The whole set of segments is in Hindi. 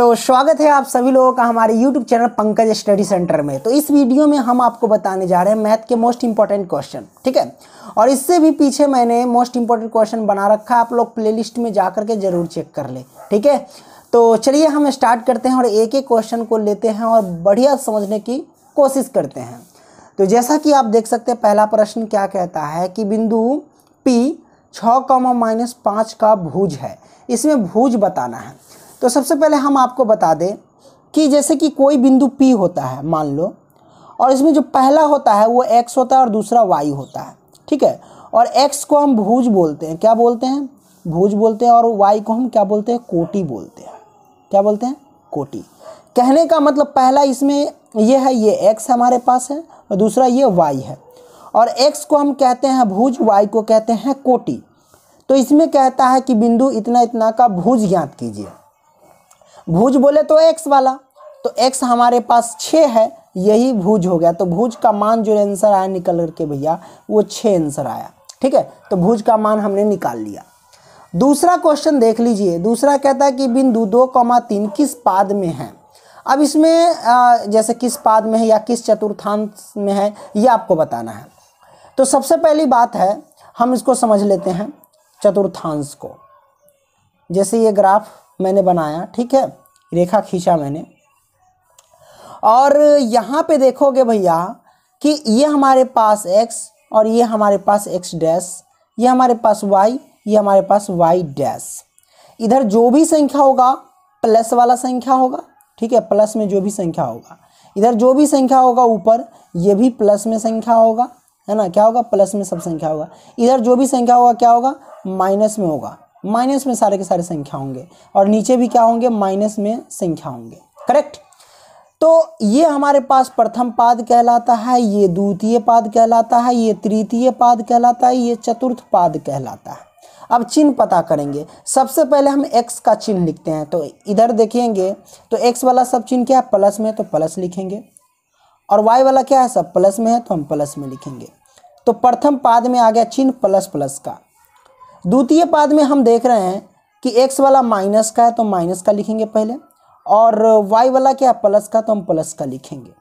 तो स्वागत है आप सभी लोगों का हमारे YouTube channel Pankaj study centre में तो इस वीडियो में हम आपको बताने जा रहे हैं मैथ के मोस्ट इंपॉर्टेंट क्वेश्चन ठीक है और इससे भी पीछे मैंने मोस्ट इंपॉर्टेंट क्वेश्चन बना रखा है आप लोग प्लेलिस्ट में जा करके ज़रूर चेक कर ले ठीक है तो चलिए हम स्टार्ट करते हैं और एक एक क्वेश्चन को लेते हैं और बढ़िया समझने की कोशिश करते हैं तो जैसा कि आप देख सकते हैं पहला प्रश्न क्या कहता है कि बिंदु पी छः कॉमा माइनस पाँच का भूज है इसमें भूज बताना है तो सबसे पहले हम आपको बता दें कि जैसे कि कोई बिंदु पी होता है मान लो और इसमें जो पहला होता है वो एक्स होता है और दूसरा वाई होता है ठीक है और एक्स को हम भूज बोलते हैं क्या बोलते हैं भूज बोलते हैं और वाई को हम क्या बोलते हैं कोटी बोलते हैं क्या बोलते हैं कोटी कहने का मतलब पहला इसमें ये है ये एक्स हमारे पास है और दूसरा ये वाई है और एक्स को हम कहते हैं भूज वाई को कहते हैं कोटी तो इसमें कहता है कि बिंदु इतना इतना का भूज ज्ञात कीजिए भुज बोले तो एक्स वाला तो एक्स हमारे पास छः है यही भुज हो गया तो भुज का मान जो आंसर आया निकल करके भैया वो छः आंसर आया ठीक है तो भुज का मान हमने निकाल लिया दूसरा क्वेश्चन देख लीजिए दूसरा कहता है कि बिंदु दो कौमा तीन किस पाद में है अब इसमें जैसे किस पाद में है या किस चतुर्थांश में है ये आपको बताना है तो सबसे पहली बात है हम इसको समझ लेते हैं चतुर्थांश को जैसे ये ग्राफ मैंने बनाया ठीक है रेखा खींचा मैंने और यहाँ पे देखोगे भैया कि ये हमारे पास x और ये हमारे पास x डैश ये हमारे पास y ये हमारे पास y डैश इधर जो भी संख्या होगा प्लस वाला संख्या होगा ठीक है प्लस में जो भी संख्या होगा इधर जो भी संख्या होगा ऊपर ये भी प्लस में संख्या होगा है ना क्या होगा प्लस में सब संख्या होगा इधर जो भी संख्या होगा क्या होगा माइनस में होगा माइनस में सारे के सारे संख्या होंगे और नीचे भी क्या होंगे माइनस में संख्या होंगे करेक्ट तो ये हमारे पास प्रथम पाद कहलाता है ये द्वितीय पाद कहलाता है ये तृतीय पाद कहलाता है ये चतुर्थ पाद कहलाता है अब चिन्ह पता करेंगे सबसे पहले हम x का चिन्ह लिखते हैं तो इधर देखेंगे तो x वाला सब चिन्ह क्या है प्लस में तो प्लस लिखेंगे और y वाला क्या है सब प्लस में है तो हम प्लस में लिखेंगे तो प्रथम पाद में आ गया चिन्ह प्लस प्लस का द्वितीय पाद में हम देख रहे हैं कि एक्स वाला माइनस का है तो माइनस का लिखेंगे पहले और वाई वाला क्या प्लस का तो हम प्लस का लिखेंगे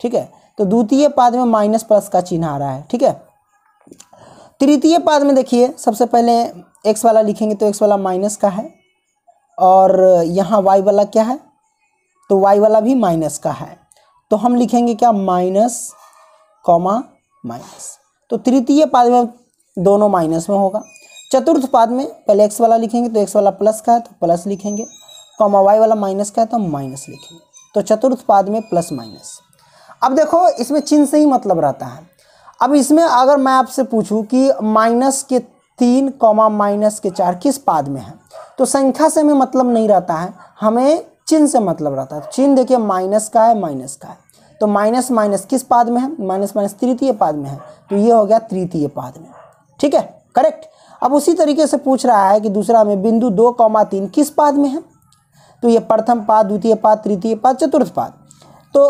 ठीक है तो द्वितीय पाद में माइनस प्लस का चिन्ह आ रहा है ठीक है तृतीय पाद में देखिए सबसे पहले एक्स वाला लिखेंगे तो एक्स वाला माइनस का है और यहाँ वाई वाला क्या है तो वाई वाला भी माइनस का है तो हम लिखेंगे क्या माइनस कॉमा माइनस तो तृतीय पाद में दोनों माइनस में होगा चतुर्थ पाद में पहले एक्स वाला लिखेंगे तो एक्स वाला प्लस का है तो प्लस लिखेंगे कॉमा वाई वाला माइनस का है तो माइनस लिखेंगे तो चतुर्थ पाद में प्लस माइनस अब देखो इसमें चिन्ह से ही मतलब रहता है अब इसमें अगर मैं आपसे पूछूं कि माइनस के तीन कॉमा माइनस के चार किस पाद में है तो संख्या से हमें मतलब नहीं रहता है हमें चिन्ह से मतलब रहता है तो चिन्ह देखिए माइनस का है माइनस का है तो माइनस माइनस किस पाद में है माइनस माइनस तृतीय पाद में है तो ये हो गया तृतीय पाद में ठीक है करेक्ट अब उसी तरीके से पूछ रहा है कि दूसरा में बिंदु दो कौमा तीन किस पाद में है तो ये प्रथम पाद द्वितीय पाद तृतीय पाद चतुर्थ पाद तो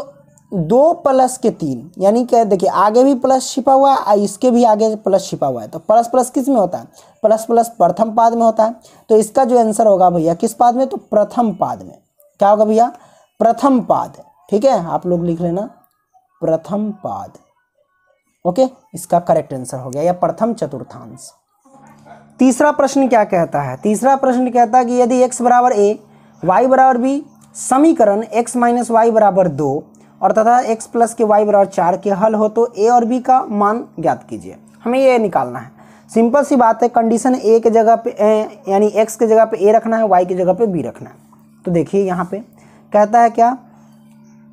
दो प्लस के तीन यानी कि देखिए आगे भी प्लस छिपा हुआ है इसके भी आगे प्लस छिपा हुआ है तो प्लस प्लस किस में होता है प्लस प्लस प्रथम पाद में होता है तो इसका जो आंसर होगा भैया किस पाद में तो प्रथम पाद में क्या होगा भैया प्रथम पाद ठीक है आप लोग लिख लेना प्रथम पाद ओके इसका करेक्ट आंसर हो गया या प्रथम चतुर्थांश तीसरा प्रश्न क्या कहता है तीसरा प्रश्न कहता है कि यदि एक्स बराबर ए वाई बराबर बी समीकरण एक्स माइनस वाई बराबर दो और तथा एक्स प्लस के वाई बराबर चार के हल हो तो ए और बी का मान ज्ञात कीजिए हमें ये निकालना है सिंपल सी बात है कंडीशन ए के जगह पे यानी एक्स के जगह पे ए रखना है वाई की जगह पे बी रखना है तो देखिए यहाँ पे कहता है क्या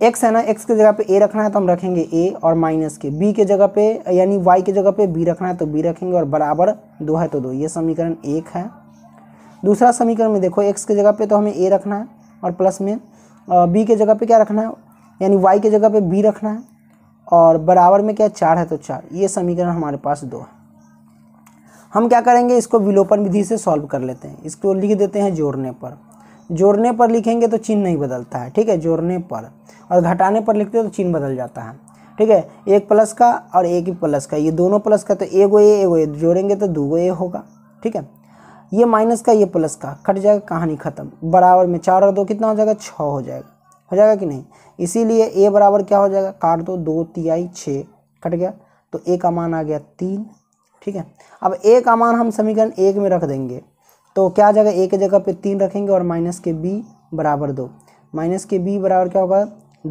एक्स है ना एक्स के जगह पे ए रखना है तो हम रखेंगे ए और माइनस के बी के जगह पे यानी वाई के जगह पे बी रखना है तो बी रखेंगे और बराबर दो है तो दो ये समीकरण एक है दूसरा समीकरण में देखो एक्स के जगह पे तो हमें ए रखना है और प्लस में बी के जगह पे क्या रखना है यानी वाई के जगह पे बी रखना है और बराबर में क्या चार है तो चार ये समीकरण हमारे पास दो है हम क्या करेंगे इसको विलोपन विधि से सॉल्व कर लेते हैं इसको लिख देते हैं जोड़ने पर जोड़ने पर लिखेंगे तो चिन्ह नहीं बदलता है ठीक है जोड़ने पर और घटाने पर लिखते तो चिन्ह बदल जाता है ठीक है एक प्लस का और एक ही प्लस का ये दोनों प्लस का तो एगो ए एगो ए जोड़ेंगे तो दो गो ए होगा ठीक है ये माइनस का ये प्लस का कट जाएगा कहानी ख़त्म बराबर में चार और दो कितना हो जाएगा छः हो जाएगा हो जाएगा कि नहीं इसीलिए ए बराबर क्या हो जाएगा काट दो दो तिहाई छः कट गया तो ए का मान आ गया तीन ठीक है अब ए का मान हम समीकरण एक में रख देंगे तो क्या जगह ए के जगह पे तीन रखेंगे और माइनस के बी बराबर दो माइनस के बी बराबर क्या होगा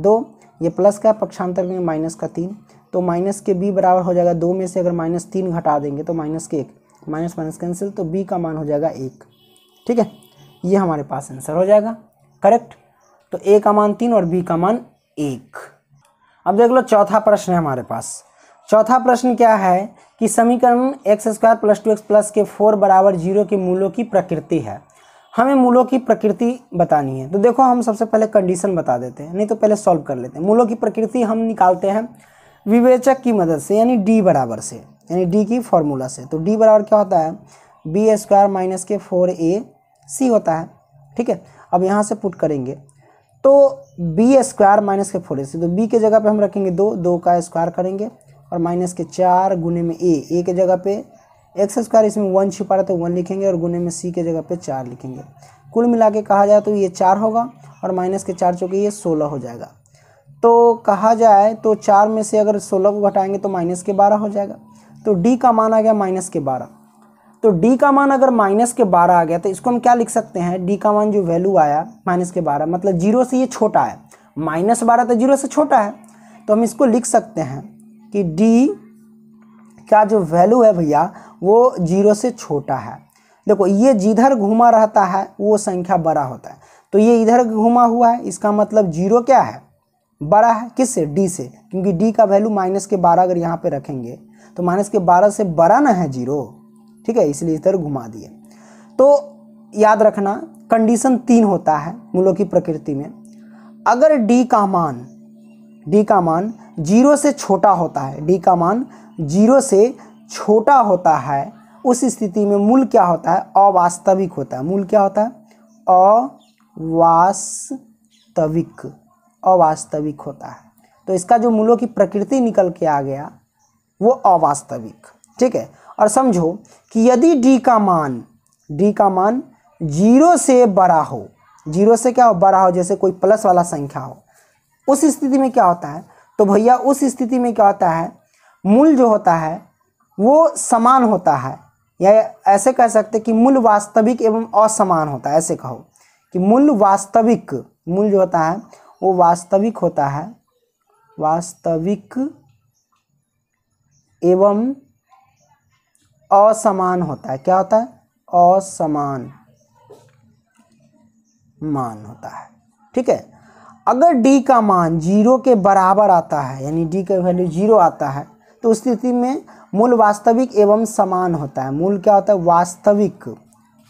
दो ये प्लस का पक्षांतर करेंगे माइनस का तीन तो माइनस के बी बराबर हो जाएगा दो में से अगर माइनस तीन घटा देंगे तो माइनस के एक माइनस माइनस कैंसिल तो बी का मान हो जाएगा एक ठीक है ये हमारे पास आंसर हो जाएगा करेक्ट तो ए का मान तीन और बी का मान एक अब देख लो चौथा प्रश्न है हमारे पास चौथा प्रश्न क्या है कि समीकरण X square plus two X plus के फोर बराबर जीरो के मूलों की प्रकृति है हमें मूलों की प्रकृति बतानी है तो देखो हम सबसे पहले कंडीशन बता देते हैं नहीं तो पहले सॉल्व कर लेते हैं मूलों की प्रकृति हम निकालते हैं विवेचक की मदद से यानी डी बराबर से यानी डी की फॉर्मूला से तो डी बराबर क्या होता है बी स्क्वायर माइनस के फोर ए सी होता है ठीक है अब यहाँ से पुट करेंगे तो बी स्क्वायर माइनस के फोर ए सी तो बी के जगह पे हम रखेंगे दो दो का स्क्वायर करेंगे और माइनस के चार गुने में ए ए के जगह पे एक्स स्क्वायर इसमें वन छिपा रहा तो वन लिखेंगे और गुने में सी के जगह पे चार लिखेंगे कुल मिला के कहा जाए तो ये चार होगा और माइनस के चार चूँकि ये सोलह हो जाएगा तो कहा जाए तो चार में से अगर सोलह को घटाएंगे तो माइनस के बारह हो जाएगा तो डी का मान आ गया माइनस के बारह तो डी का मान अगर माइनस के बारह आ गया तो इसको हम क्या लिख सकते हैं डी का मान जो वैल्यू आया माइनस के बारह मतलब जीरो से ये छोटा है माइनस बारह तो जीरो से छोटा है तो हम इसको लिख सकते हैं कि डी का जो वैल्यू है भैया वो जीरो से छोटा है देखो ये जिधर घुमा रहता है वो संख्या बड़ा होता है तो ये इधर घुमा हुआ है इसका मतलब जीरो क्या है बड़ा है किस से डी से क्योंकि डी का वैल्यू माइनस के बारह अगर यहाँ पे रखेंगे तो माइनस के बारह से बड़ा ना है जीरो ठीक है इसलिए इधर घुमा दिए तो याद रखना कंडीशन तीन होता है मूलों की प्रकृति में अगर डी का मान डी का मान जीरो से छोटा होता है डी का मान जीरो से छोटा होता है उस स्थिति में मूल क्या होता है अवास्तविक होता है मूल क्या होता है अवास्तविक अवास्तविक होता है तो इसका जो मूलों की प्रकृति निकल के आ गया वो अवास्तविक ठीक है और समझो कि यदि डी का मान डी का मान जीरो से बड़ा हो जीरो से क्या हो बड़ा हो जैसे कोई प्लस वाला संख्या हो उस स्थिति में क्या होता है तो भैया उस स्थिति में क्या होता है मूल जो होता है वो समान होता है या ऐसे कह सकते कि मूल वास्तविक एवं असमान होता है ऐसे कहो कि मूल वास्तविक मूल जो होता है वो वास्तविक होता है वास्तविक एवं असमान होता है क्या होता है असमान मान होता है ठीक है अगर d का मान जीरो के बराबर आता है यानी d का वैल्यू जीरो आता है तो उस स्थिति में मूल वास्तविक एवं समान होता है मूल क्या होता है वास्तविक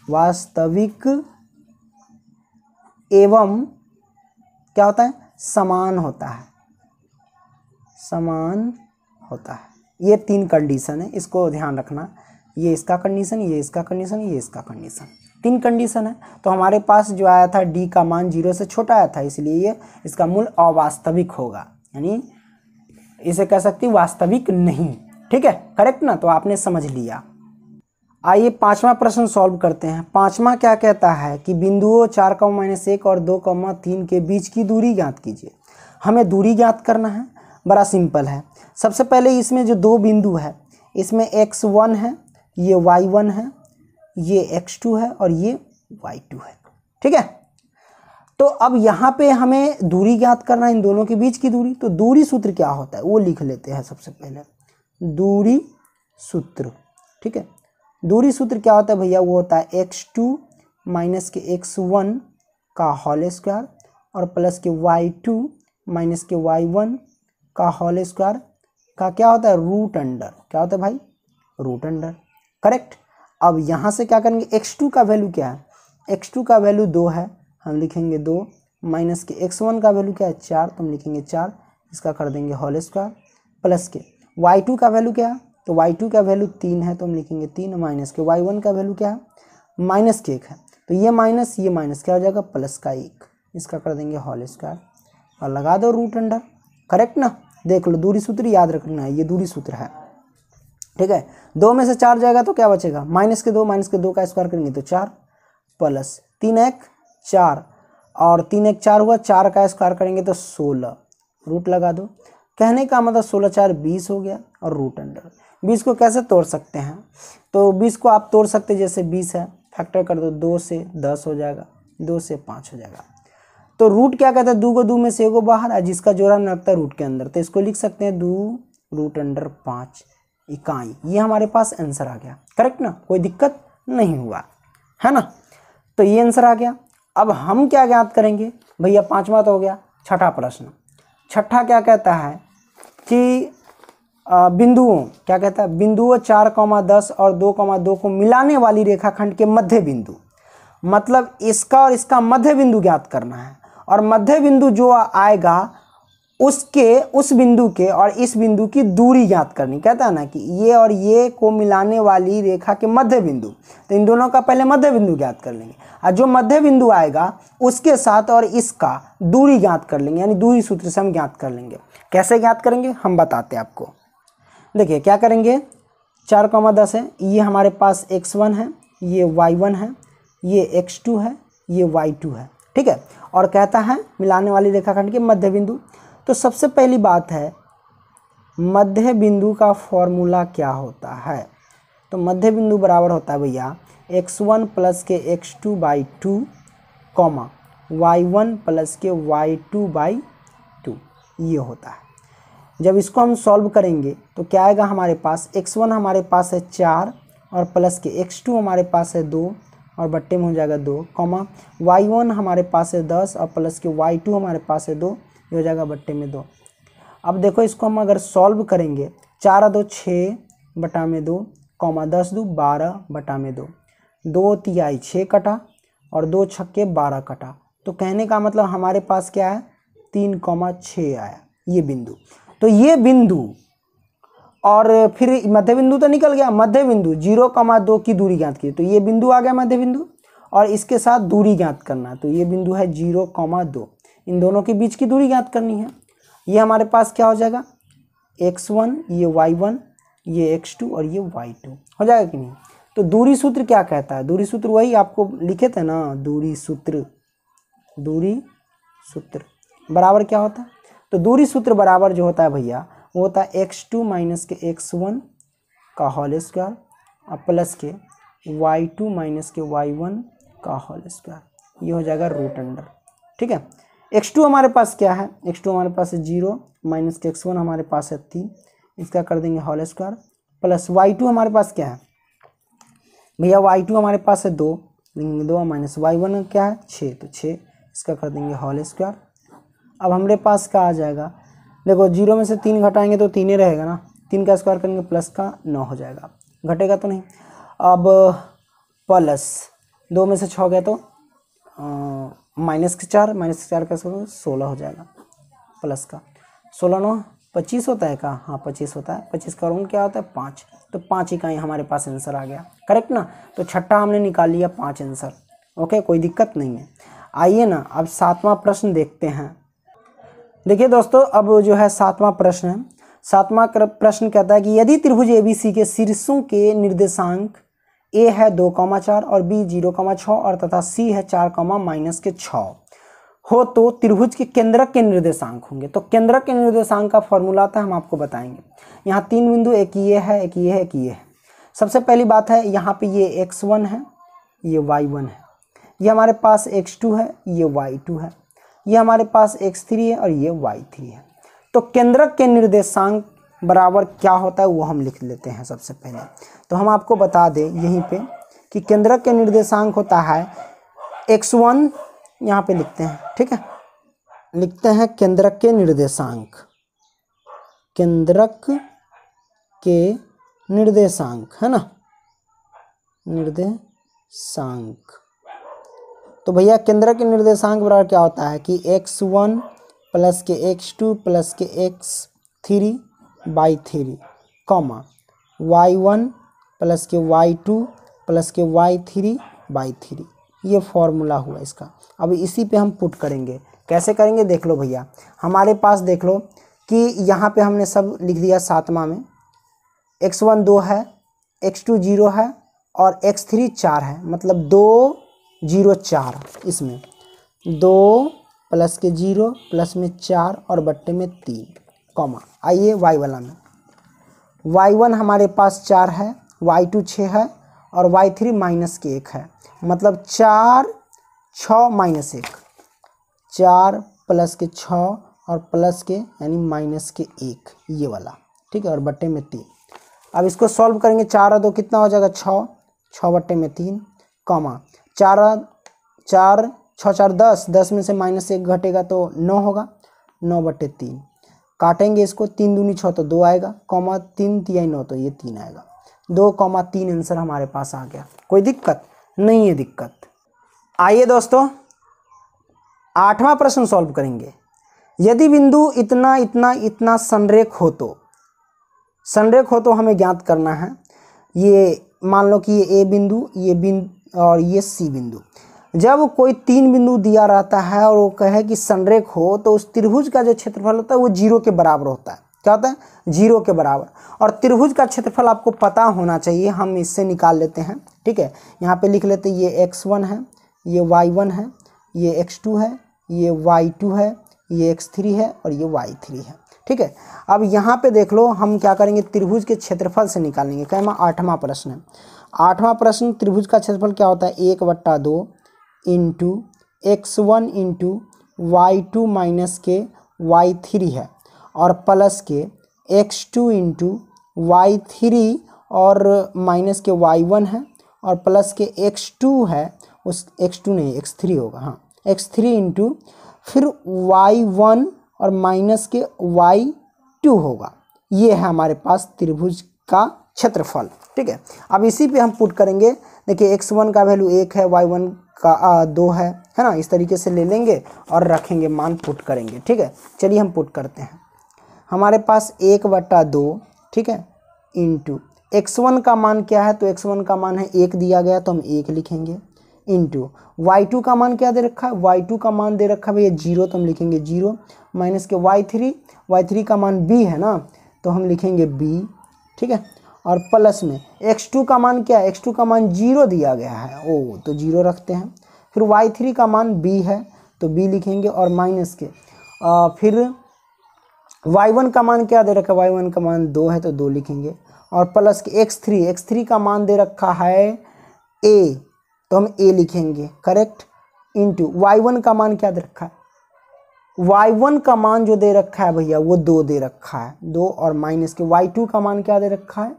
वास्तविक एवं क्या होता है समान होता है समान होता है ये तीन कंडीशन है इसको ध्यान रखना ये इसका कंडीशन ये इसका कंडीशन ये इसका कंडीशन तीन कंडीशन है तो हमारे पास जो आया था डी का मान जीरो से छोटा आया था इसलिए ये इसका मूल अवास्तविक होगा यानी इसे कह सकती वास्तविक नहीं ठीक है करेक्ट ना तो आपने समझ लिया आइए पांचवा प्रश्न सॉल्व करते हैं पांचवा क्या कहता है कि बिंदुओं चार कौ माइनस एक और दो कौमा तीन के बीच की दूरी ज्ञात कीजिए हमें दूरी ज्ञात करना है बड़ा सिंपल है सबसे पहले इसमें जो दो बिंदु है इसमें एक्स वन है ये वाई वन है ये एक्स टू है और ये वाई टू है ठीक है तो अब यहाँ पे हमें दूरी ज्ञात करना है इन दोनों के बीच की दूरी तो दूरी सूत्र क्या होता है वो लिख लेते हैं सबसे पहले दूरी सूत्र ठीक है दूरी सूत्र क्या होता है भैया वो होता है एक्स टू माइनस के एक्स वन का होल स्क्वायर और प्लस के वाई टू माइनस के वाई वन का होल स्क्वायर का क्या होता है रूट अंडर क्या होता है भाई रूट अंडर करेक्ट अब यहाँ से क्या करेंगे एक्स टू का वैल्यू क्या है एक्स टू का वैल्यू दो है हम लिखेंगे दो माइनस के एक्स वन का वैल्यू क्या है चार तो हम लिखेंगे चार इसका कर देंगे होल स्क्वायर प्लस के वाई टू का वैल्यू क्या है तो वाई टू का वैल्यू तीन है तो हम लिखेंगे तीन माइनस के वाई वन का वैल्यू क्या है माइनस के एक है तो ये माइनस ये माइनस क्या हो जाएगा प्लस का एक इसका कर देंगे होल स्क्वायर और लगा दो रूट अंडर करेक्ट ना देख लो दूरी सूत्र याद रखना है ये दूरी सूत्र है ठीक है दो में से चार जाएगा तो क्या बचेगा माइनस के दो माइनस के दो का स्क्वायर करेंगे तो चार प्लस तीन एक चार और तीन एक चार हुआ चार का स्क्वायर करेंगे तो सोलह रूट लगा दो कहने का मतलब सोलह चार बीस हो गया और रूट अंडर बीस को कैसे तोड़ सकते हैं तो बीस को आप तोड़ सकते जैसे बीस है फैक्टर कर दो दो से दस हो जाएगा दो से पाँच हो जाएगा तो रूट क्या कहता है दो को दो में से एगो बाहर जिसका जोड़ा लगता रूट के अंदर तो इसको लिख सकते हैं दो रूट अंडर पाँच इकाई ये हमारे पास आंसर आ गया करेक्ट ना कोई दिक्कत नहीं हुआ है ना तो ये आंसर आ गया अब हम क्या ज्ञात करेंगे भैया पांचवा तो हो गया छठा प्रश्न छठा क्या कहता है कि बिंदुओं क्या कहता है बिंदुओं चार कौमा दस और दो कौमा दो को मिलाने वाली रेखाखंड के मध्य बिंदु मतलब इसका और इसका मध्य बिंदु ज्ञात करना है और मध्य बिंदु जो आएगा उसके उस बिंदु के और इस बिंदु की दूरी ज्ञात करनी कहता है ना कि ये और ये को मिलाने वाली रेखा के मध्य बिंदु तो इन दोनों का पहले मध्य बिंदु ज्ञात कर लेंगे और जो मध्य बिंदु आएगा उसके साथ और इसका दूरी ज्ञात कर लेंगे यानी दूरी सूत्र से हम ज्ञात कर लेंगे कैसे ज्ञात करेंगे हम बताते हैं आपको देखिए क्या करेंगे चार कौमा दस है ये हमारे पास एक्स वन है ये वाई वन है ये एक्स टू है ये वाई टू है ठीक है और कहता है मिलाने वाली रेखाखंड के मध्य बिंदु तो सबसे पहली बात है मध्य बिंदु का फॉर्मूला क्या होता है तो मध्य बिंदु बराबर होता है भैया एक्स वन प्लस के X two by two comma Y one plus के वाई टू बाई टू ये होता है जब इसको हम सॉल्व करेंगे तो क्या आएगा हमारे पास एक्स वन हमारे पास है चार और प्लस के एक्स टू हमारे पास है दो और बट्टे में हो जाएगा दो कॉमा वाई वन हमारे पास है दस और प्लस के वाई टू हमारे पास है दो ये हो जाएगा बट्टे में दो अब देखो इसको हम अगर सॉल्व करेंगे चार दो छः बटा में दो कौमा दस दो बारह बटा में दो दो तिहाई छः कटा और दो छक्के बारह कटा तो कहने का मतलब हमारे पास क्या है तीन कौमा छः आया ये बिंदु तो ये बिंदु और फिर मध्य बिंदु तो निकल गया मध्य बिंदु जीरो कमा दो की दूरी ज्ञात की तो ये बिंदु आ गया मध्य बिंदु और इसके साथ दूरी ज्ञात करना तो ये बिंदु है जीरो कमा दो इन दोनों के बीच की दूरी ज्ञात करनी है ये हमारे पास क्या हो जाएगा एक्स वन ये वाई वन ये एक्स टू और ये वाई टू हो जाएगा कि नहीं तो दूरी सूत्र क्या कहता है दूरी सूत्र वही आपको लिखे थे ना दूरी सूत्र दूरी सूत्र बराबर क्या होता है तो दूरी सूत्र बराबर जो होता है भैया वो होता है एक्स टू माइनस के एक्स वन का होल स्क्वायर और प्लस के वाई टू माइनस के वाई वन का होल स्क्वायर ये हो जाएगा रूट अंडर ठीक है एक्स टू हमारे पास क्या है एक्स टू हमारे पास है जीरो माइनस एक्स वन हमारे पास है तीन इसका कर देंगे whole square plus Y two हमारे पास क्या है भैया वाई टू हमारे पास है दो दो माइनस वाई वन क्या है छः तो छः इसका कर देंगे होल स्क्वायर अब हमारे पास का आ जाएगा देखो जीरो में से तीन घटाएंगे तो तीन ही रहेगा ना तीन का स्क्वायर करेंगे प्लस का नौ हो जाएगा घटेगा तो नहीं अब प्लस दो में से छः गया तो माइनस के चार माइनस के चार का सोलह सोलह हो जाएगा प्लस का सोलह नौ पच्चीस होता है का हाँ पच्चीस होता है पच्चीस का रूम क्या होता है पाँच तो पाँच इकाई हमारे पास आंसर आ गया करेक्ट ना तो छठा हमने निकाल लिया पाँच आंसर ओके कोई दिक्कत नहीं है आइए ना अब सातवां प्रश्न देखते हैं देखिए दोस्तों अब जो है सातवां प्रश्न है सातवां प्रश्न कहता है कि यदि त्रिभुज एबीसी के शीर्षों के निर्देशांक ए है दो कॉमा चार और बी जीरो कॉमा छः और तथा सी है चार कॉमा माइनस के छः हो तो त्रिभुज के केंद्रक के निर्देशांक होंगे तो केंद्रक के निर्देशांक का फॉर्मूला था हम आपको बताएंगे यहाँ तीन बिंदु एक ये है एक ये है एक ये है सबसे पहली बात है यहाँ पे ये एक्स वन है ये वाई वन है ये हमारे पास एक्स टू है ये वाई टू है ये हमारे पास एक्स थ्री है और ये वाई थ्री है तो केंद्रक के निर्देशांक बराबर क्या होता है वो हम लिख लेते हैं सबसे पहले तो हम आपको बता दें यहीं पे कि केंद्रक के निर्देशांक होता है एक्स वन यहाँ पर लिखते हैं ठीक है लिखते हैं केंद्रक के निर्देशांक केंद्रक के निर्देशांक है ना निर्देशांक तो भैया केंद्र के निर्देशांक बराबर क्या होता है कि एक्स वन प्लस के एक्स टू प्लस के X three by three comma Y one plus के वाई टू प्लस के वाई थ्री बाई थ्री ये फॉर्मूला हुआ इसका अब इसी पे हम पुट करेंगे कैसे करेंगे देख लो भैया हमारे पास देख लो कि यहाँ पे हमने सब लिख दिया सातवा में एक्स वन दो है एक्स टू जीरो है और एक्स थ्री चार है मतलब दो जीरो चार इसमें दो प्लस के जीरो प्लस में चार और बट्टे में तीन कॉमा आइए वाई वाला में वाई वन हमारे पास चार है वाई टू छः है और वाई थ्री माइनस के एक है मतलब चार छ माइनस एक चार प्लस के छ और प्लस के यानी माइनस के एक ये वाला ठीक है और बट्टे में तीन अब इसको सॉल्व करेंगे चार दो कितना हो जाएगा छः छः बट्टे में तीन कॉमा चार चार छः चार दस दस में से माइनस एक घटेगा तो नौ होगा नौ बट्टे तीन काटेंगे इसको तीन दूनी छः तो दो आएगा कौमा तीन तिहाई नौ तो ये तीन आएगा दो कौमा तीन आंसर हमारे पास आ गया कोई दिक्कत नहीं है दिक्कत आइए दोस्तों आठवां प्रश्न सॉल्व करेंगे यदि बिंदु इतना इतना इतना संरेख हो तो संरेख हो तो हमें ज्ञात करना है ये मान लो कि ये ए बिंदु ये बिंदु और ये सी बिंदु जब कोई तीन बिंदु दिया रहता है और वो कहे कि संरेख हो तो उस त्रिभुज का जो क्षेत्रफल होता है वो जीरो के बराबर होता है क्या होता है जीरो के बराबर और त्रिभुज का क्षेत्रफल आपको पता होना चाहिए हम इससे निकाल लेते हैं ठीक है यहाँ पे लिख लेते हैं ये एक्स वन है ये वाई वन है ये एक्स टू है ये वाई टू है ये एक्स थ्री है और ये वाई थ्री है ठीक है अब यहाँ पे देख लो हम क्या करेंगे त्रिभुज के क्षेत्रफल से निकालेंगे कहमा आठवां प्रश्न है आठवां प्रश्न त्रिभुज का क्षेत्रफल क्या होता है एक बट्टा दो into X one into Y two minus के वाई थ्री है और प्लस के X two into Y three और माइनस के वाई वन है और प्लस के एक्स टू है उस एक्स टू नहीं एक्स थ्री होगा हाँ एक्स थ्री इंटू फिर वाई वन और माइनस के वाई टू होगा ये है हमारे पास त्रिभुज का क्षेत्रफल ठीक है अब इसी पे हम पुट करेंगे देखिए एक्स वन का वैल्यू एक है वाई वन का आ, दो है है ना इस तरीके से ले लेंगे और रखेंगे मान पुट करेंगे ठीक है चलिए हम पुट करते हैं हमारे पास एक बट्टा दो ठीक है इंटू एक्स वन का मान क्या है तो एक्स वन का मान है एक दिया गया तो हम एक लिखेंगे इंटू वाई टू का मान क्या दे रखा है वाई टू का मान दे रखा है भैया जीरो तो हम लिखेंगे जीरो माइनस के वाई थ्री वाई थ्री का मान बी है ना तो हम लिखेंगे बी ठीक है और प्लस में x2 का मान क्या है x2 का मान जीरो दिया गया है ओ तो जीरो रखते हैं फिर y3 का मान b है तो b लिखेंगे और माइनस के आ, फिर y1 का मान क्या दे रखा है y1 का मान दो है तो दो लिखेंगे और प्लस के x3 x3 का मान दे रखा है a तो हम a लिखेंगे करेक्ट इंटू वाई का मान क्या दे रखा है y1 का मान जो दे रखा है भैया वो दो दे रखा है दो और माइनस के y2 का मान क्या दे रखा है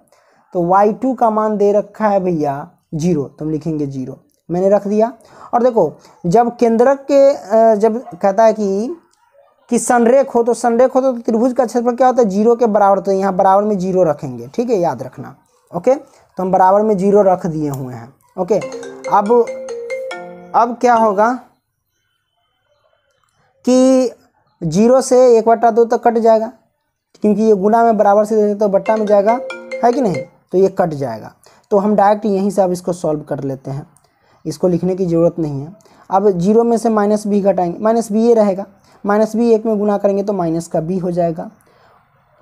तो वाई टू का मान दे रखा है भैया जीरो तो हम लिखेंगे जीरो मैंने रख दिया और देखो जब केंद्रक के जब कहता है कि कि संरेख हो तो संरेख हो तो त्रिभुज का क्षेत्रफल क्या होता है जीरो के बराबर तो यहाँ बराबर में जीरो रखेंगे ठीक है याद रखना ओके तो हम बराबर में जीरो रख दिए हुए हैं ओके अब अब क्या होगा कि जीरो से एक बट्टा दो तक कट जाएगा क्योंकि ये गुना में बराबर से देते तो बट्टा में जाएगा है कि नहीं तो ये कट जाएगा तो हम डायरेक्ट यहीं से अब इसको सॉल्व कर लेते हैं इसको लिखने की ज़रूरत नहीं है अब जीरो में से माइनस बी घटाएंगे माइनस बी ये रहेगा माइनस बी एक में गुना करेंगे तो माइनस का बी हो जाएगा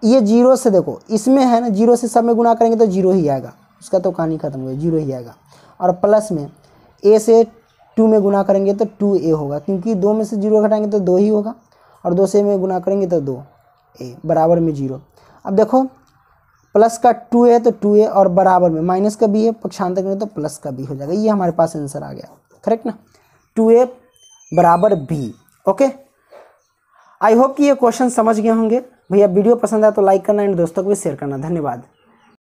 ये जीरो से देखो इसमें है ना जीरो से सब में गुना करेंगे तो जीरो ही आएगा उसका तो कहानी खत्म हो गया जीरो ही आएगा और प्लस में ए से टू में गुना करेंगे तो टू ए होगा क्योंकि दो में से जीरो घटाएंगे तो दो ही होगा और दो से में गुना करेंगे तो दो ए बराबर में जीरो अब देखो प्लस का टू है तो टू ए और बराबर में माइनस का भी है पक्षांतर करें तो प्लस का भी हो जाएगा ये हमारे पास आंसर आ गया करेक्ट ना टू ए बराबर बी ओके आई होप कि ये क्वेश्चन समझ गए होंगे भैया वीडियो पसंद आया तो लाइक करना एंड दोस्तों को भी शेयर करना धन्यवाद